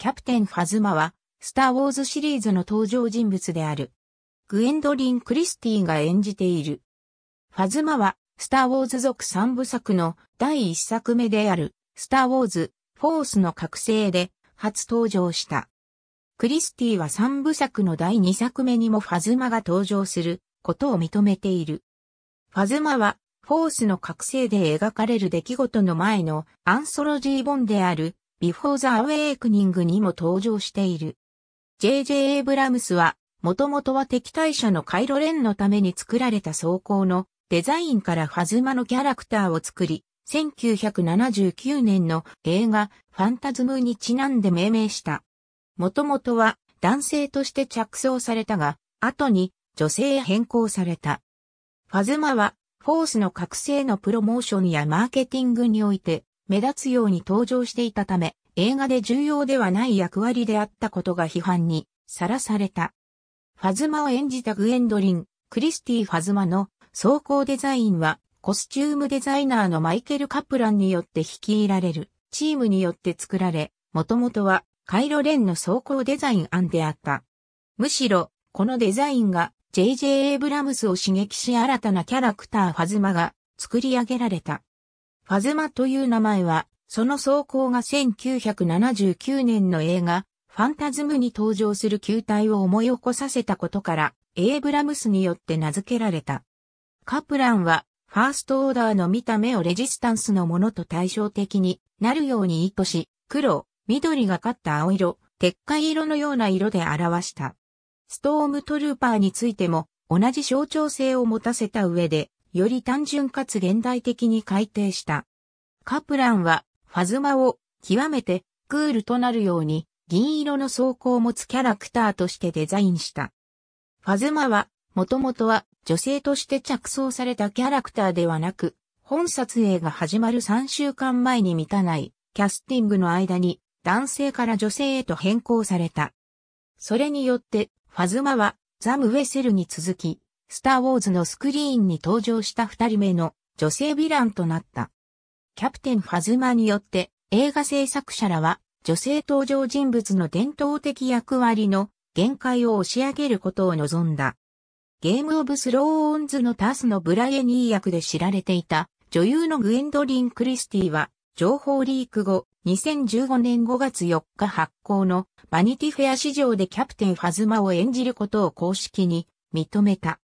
キャプテンファズマは、スター・ウォーズシリーズの登場人物である。グエンドリン・クリスティが演じている。ファズマは、スター・ウォーズ族3部作の第1作目である、スター・ウォーズ・フォースの覚醒で初登場した。クリスティは3部作の第2作目にもファズマが登場することを認めている。ファズマは、フォースの覚醒で描かれる出来事の前のアンソロジー本であるビフォーザ・アウェイクニングにも登場している。J.J. エイブラムスは、もともとは敵対者のカイロレンのために作られた装甲のデザインからファズマのキャラクターを作り、1979年の映画ファンタズムにちなんで命名した。もともとは男性として着想されたが、後に女性へ変更された。ファズマはフォースの覚醒のプロモーションやマーケティングにおいて目立つように登場していたため、映画で重要ではない役割であったことが批判にさらされた。ファズマを演じたグエンドリン、クリスティ・ファズマの走行デザインはコスチュームデザイナーのマイケル・カプランによって率いられるチームによって作られ、もともとはカイロ・レンの走行デザイン案であった。むしろ、このデザインが J.J. エイブラムスを刺激し新たなキャラクターファズマが作り上げられた。ファズマという名前は、その走行が1979年の映画、ファンタズムに登場する球体を思い起こさせたことから、エイブラムスによって名付けられた。カプランは、ファーストオーダーの見た目をレジスタンスのものと対照的になるように意図し、黒、緑がかった青色、鉄灰色のような色で表した。ストームトルーパーについても同じ象徴性を持たせた上で、より単純かつ現代的に改定した。カプランは、ファズマを、極めて、クールとなるように、銀色の装甲を持つキャラクターとしてデザインした。ファズマは、もともとは、女性として着想されたキャラクターではなく、本撮影が始まる3週間前に満たない、キャスティングの間に、男性から女性へと変更された。それによって、ファズマは、ザムウェセルに続き、スター・ウォーズのスクリーンに登場した二人目の女性ヴィランとなった。キャプテン・ファズマによって映画制作者らは女性登場人物の伝統的役割の限界を押し上げることを望んだ。ゲームオブスローオンズのタスのブラエニー役で知られていた女優のグエンドリン・クリスティは情報リーク後2015年5月4日発行のバニティフェア市場でキャプテンファズマを演じることを公式に認めた。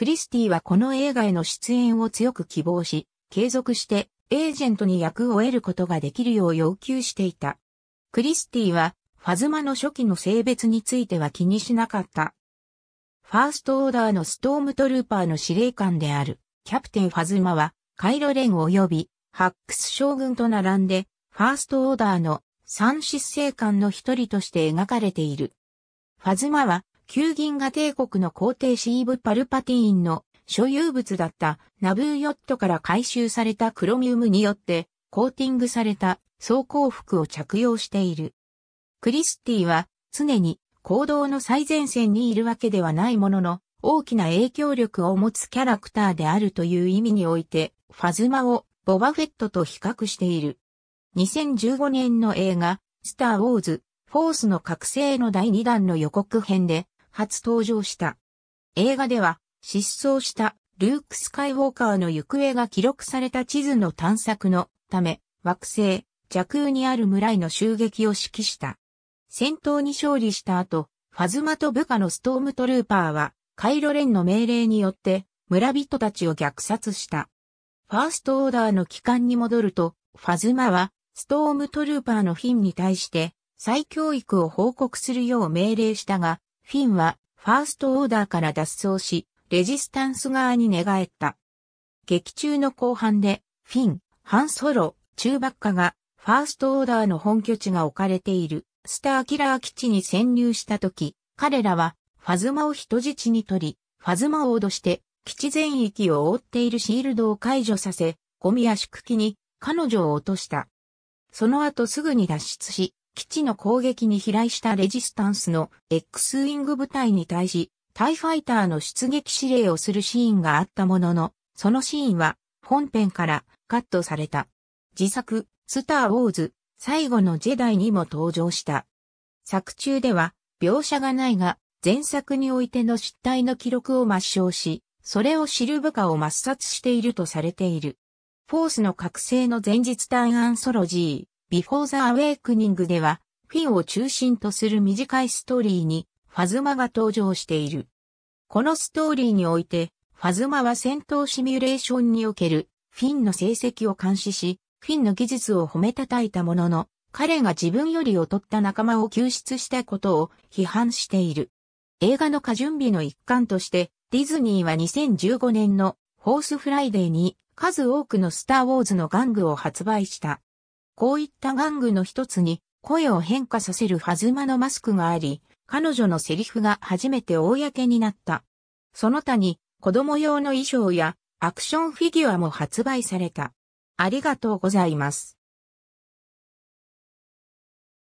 クリスティはこの映画への出演を強く希望し、継続してエージェントに役を得ることができるよう要求していた。クリスティは、ファズマの初期の性別については気にしなかった。ファーストオーダーのストームトルーパーの司令官である、キャプテンファズマは、カイロレン及び、ハックス将軍と並んで、ファーストオーダーの三執政官の一人として描かれている。ファズマは、旧銀河帝国の皇帝シーブ・パルパティーンの所有物だったナブーヨットから回収されたクロミウムによってコーティングされた装甲服を着用している。クリスティは常に行動の最前線にいるわけではないものの大きな影響力を持つキャラクターであるという意味においてファズマをボバフェットと比較している。2015年の映画、スター・ウォーズ、フォースの覚醒の第2弾の予告編で、初登場した。映画では、失踪したルーク・スカイウォーカーの行方が記録された地図の探索のため、惑星、邪空にある村への襲撃を指揮した。戦闘に勝利した後、ファズマと部下のストームトルーパーは、カイロレンの命令によって、村人たちを虐殺した。ファーストオーダーの帰還に戻ると、ファズマは、ストームトルーパーのフィンに対して、再教育を報告するよう命令したが、フィンはファーストオーダーから脱走し、レジスタンス側に寝返った。劇中の後半で、フィン、ハンソロ、中爆下が、ファーストオーダーの本拠地が置かれている、スターキラー基地に潜入した時、彼らは、ファズマを人質に取り、ファズマを脅して、基地全域を覆っているシールドを解除させ、ゴミや縮機に彼女を落とした。その後すぐに脱出し、基地の攻撃に飛来したレジスタンスの X ウィング部隊に対し、タイファイターの出撃指令をするシーンがあったものの、そのシーンは本編からカットされた。自作、スター・ウォーズ、最後のジェダイにも登場した。作中では、描写がないが、前作においての失態の記録を抹消し、それを知る部下を抹殺しているとされている。フォースの覚醒の前日ンアンソロジー。ビフォーザ・アウェイクニングでは、フィンを中心とする短いストーリーに、ファズマが登場している。このストーリーにおいて、ファズマは戦闘シミュレーションにおける、フィンの成績を監視し、フィンの技術を褒めたたいたものの、彼が自分より劣った仲間を救出したことを批判している。映画の過準備の一環として、ディズニーは2015年のホースフライデーに数多くのスターウォーズの玩具を発売した。こういった玩具の一つに声を変化させるずまのマスクがあり、彼女のセリフが初めて公になった。その他に子供用の衣装やアクションフィギュアも発売された。ありがとうございます。